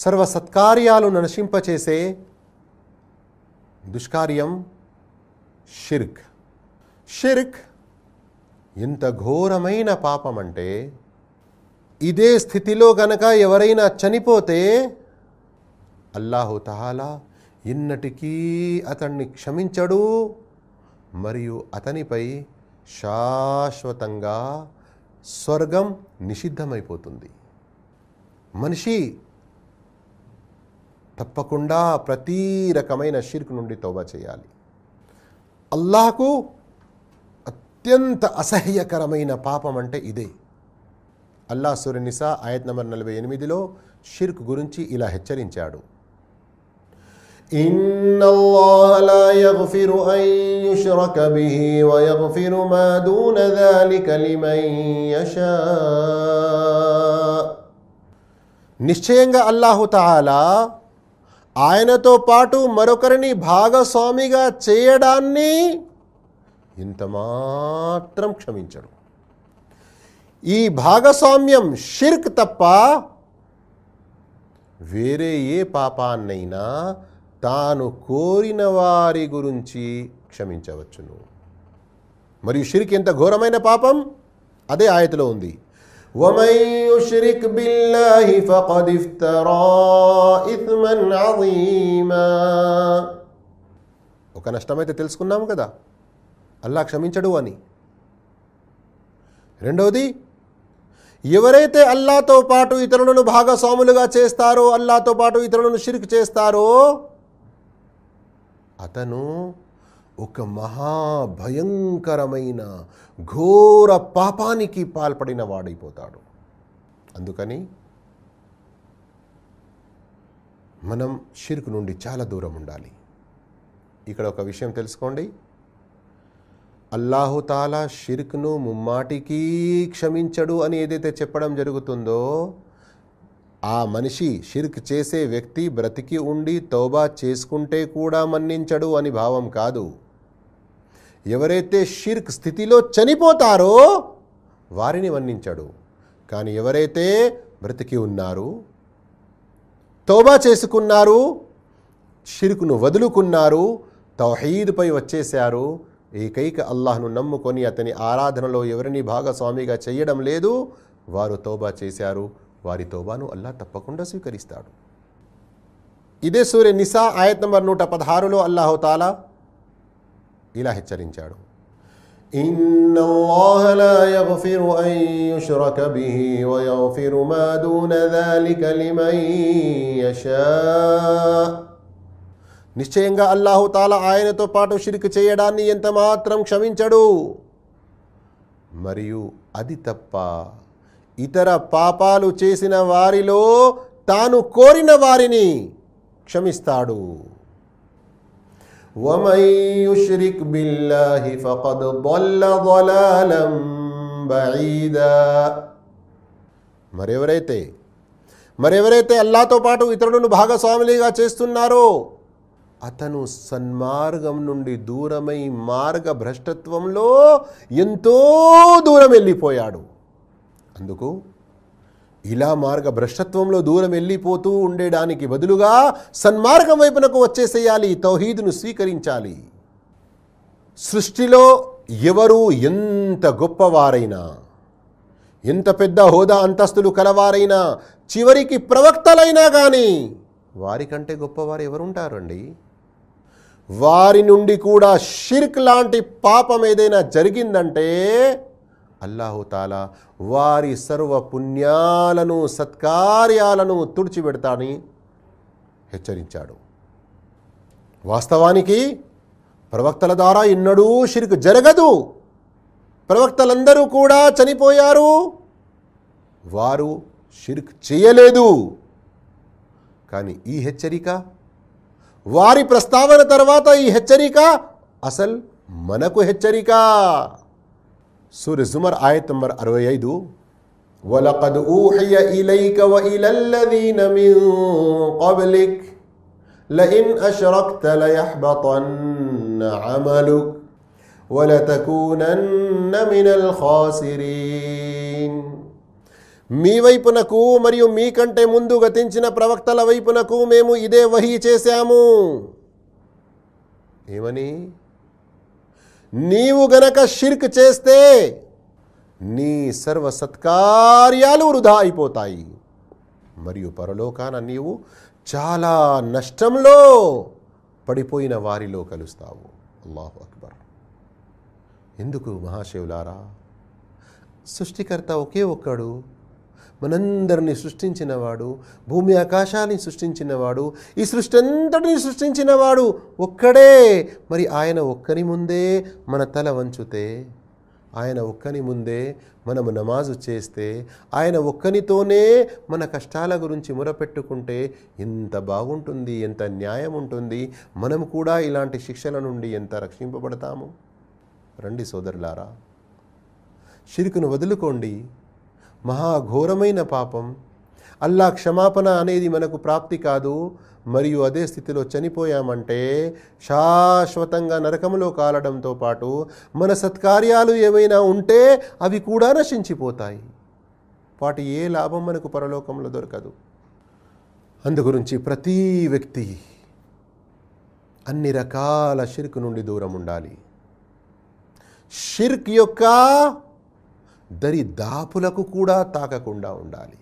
సర్వ సత్కార్యాలు నశింపచేసే దుష్కార్యం షిర్క్ షిర్క్ ఇంత ఘోరమైన పాపం అంటే ఇదే స్థితిలో గనక ఎవరైనా చనిపోతే అల్లాహుతహాలా ఇన్నటికీ అతన్ని క్షమించడు మరియు అతనిపై శాశ్వతంగా స్వర్గం నిషిద్ధమైపోతుంది మనిషి తప్పకుండా ప్రతీ రకమైన షిర్క్ నుండి తోబా చేయాలి అల్లాహకు అత్యంత అసహ్యకరమైన పాపం అంటే ఇదే అల్లా నిసా ఆయత్ నంబర్ నలభై ఎనిమిదిలో షిర్క్ గురించి ఇలా హెచ్చరించాడు నిశ్చయంగా అల్లాహుతాలా ఆయనతో పాటు మరొకరిని భాగస్వామిగా చేయడాన్ని ఇంత మాత్రం క్షమించడు ఈ భాగస్వామ్యం షిర్క్ తప్ప వేరే ఏ పాపాన్నైనా తాను కోరిన వారి గురించి క్షమించవచ్చును మరియు షిర్క్ ఎంత ఘోరమైన పాపం అదే ఆయతలో ఉంది ومن يشرك بالله فقد افترى إثما عظيما ఒక నష్టమైతే తెలుసుకున్నాము కదా అల్లా క్షమించడు అని రెండవది ఎవరైతే అల్లాతో పాటు ఇతరులను భాగస్వాములుగా చేస్తారో అల్లాతో పాటు ఇతరులను షిరిక్ చేస్తారో అతను ఒక మహాభయంకరమైన ఘోర పాపానికి పాల్పడిన వాడైపోతాడు అందుకని మనం షిర్కు నుండి చాలా దూరం ఉండాలి ఇక్కడ ఒక విషయం తెలుసుకోండి అల్లాహుతాలా షిర్క్ను ముమ్మాటికి క్షమించడు అని ఏదైతే చెప్పడం జరుగుతుందో ఆ మనిషి షిర్క్ చేసే వ్యక్తి బ్రతికి ఉండి తోబా చేసుకుంటే కూడా మన్నించడు అని భావం కాదు ఎవరైతే షిర్క్ స్థితిలో చనిపోతారో వారిని మన్నించడు కానీ ఎవరైతే బ్రతికి ఉన్నారు తోబా చేసుకున్నారు షిర్క్ను వదులుకున్నారు తౌహీద్పై వచ్చేశారు ఏకైక అల్లాహ్ను నమ్ముకొని అతని ఆరాధనలో ఎవరిని భాగస్వామిగా చేయడం లేదు వారు తోబా చేశారు వారి తోబాను అల్లా తప్పకుండా స్వీకరిస్తాడు ఇదే సూర్య నిసా ఆయత్ నంబర్ నూట పదహారులో అల్లాహోతాలా ఇలా హెచ్చరించాడు నిశ్చయంగా అల్లాహుతాలా ఆయనతో పాటు షిరిక్ చేయడాన్ని ఎంత మాత్రం క్షమించడు మరియు అది తప్ప ఇతర పాపాలు చేసిన వారిలో తాను కోరిన వారిని క్షమిస్తాడు మరెవరైతే మరెవరైతే అల్లాతో పాటు ఇతరులను భాగస్వాములుగా చేస్తున్నారో అతను సన్మార్గం నుండి దూరమై మార్గ భ్రష్టత్వంలో ఎంతో దూరం వెళ్ళిపోయాడు అందుకు ఇలా మార్గ భ్రష్టత్వంలో దూరం వెళ్ళిపోతూ ఉండేడానికి బదులుగా సన్మార్గం వైపునకు వచ్చేసేయాలి తౌహీదును స్వీకరించాలి సృష్టిలో ఎవరు ఎంత గొప్పవారైనా ఎంత పెద్ద హోదా అంతస్తులు కలవారైనా చివరికి ప్రవక్తలైనా కానీ వారికంటే గొప్పవారు ఎవరుంటారండి వారి నుండి కూడా షిర్క్ లాంటి పాపం ఏదైనా జరిగిందంటే అల్లాహుతాలా వారి సర్వ పుణ్యాలను సత్కార్యాలను తుడిచిపెడతాని హెచ్చరించాడు వాస్తవానికి ప్రవక్తల ద్వారా ఎన్నడూ షిరుకు జరగదు ప్రవక్తలందరూ కూడా చనిపోయారు వారు షిర్క్ చేయలేదు కానీ ఈ హెచ్చరిక వారి ప్రస్తావన తర్వాత ఈ హెచ్చరిక అసలు మనకు హెచ్చరిక سورة الزمر آية نمبر 65 ولقد أوحي إليك وإلى الذين من قبلك لئن أشركت ليحبطن عملك ولتكونن من الخاسرين మీ వైపునకు మరియు మీకంటే ముందు గతించిన ప్రవక్తల వైపునకు మేము ఇదే వహీ చేశాము ఏమని నీవు గనక షిర్క్ చేస్తే నీ సర్వ సత్కార్యాలు వృధా అయిపోతాయి మరియు పరలోకాన నీవు చాలా నష్టంలో పడిపోయిన వారిలో కలుస్తావు అల్లాహు అక్బర్ ఎందుకు మహాశివులారా సృష్టికర్త ఒకే ఒక్కడు మనందరినీ సృష్టించినవాడు భూమి ఆకాశాన్ని సృష్టించినవాడు ఈ సృష్టి అంతటిని సృష్టించినవాడు ఒక్కడే మరి ఆయన ఒక్కని ముందే మన తల వంచుతే ఆయన ఒక్కని ముందే మనము నమాజు చేస్తే ఆయన ఒక్కనితోనే మన కష్టాల గురించి మురపెట్టుకుంటే ఎంత బాగుంటుంది ఎంత న్యాయం ఉంటుంది మనం కూడా ఇలాంటి శిక్షల నుండి ఎంత రక్షింపబడతాము రండి సోదరులారా షిరుకును వదులుకోండి మహాఘోరమైన పాపం అల్లా క్షమాపణ అనేది మనకు ప్రాప్తి కాదు మరియు అదే స్థితిలో చనిపోయామంటే శాశ్వతంగా నరకంలో కాలడంతో పాటు మన సత్కార్యాలు ఏవైనా ఉంటే అవి కూడా నశించిపోతాయి వాటి ఏ లాభం మనకు పరలోకంలో దొరకదు అందుగురించి ప్రతి వ్యక్తి అన్ని రకాల షిర్క్ నుండి దూరం ఉండాలి షిర్క్ యొక్క దరి దాపులకు కూడా తాకకుండా ఉండాలి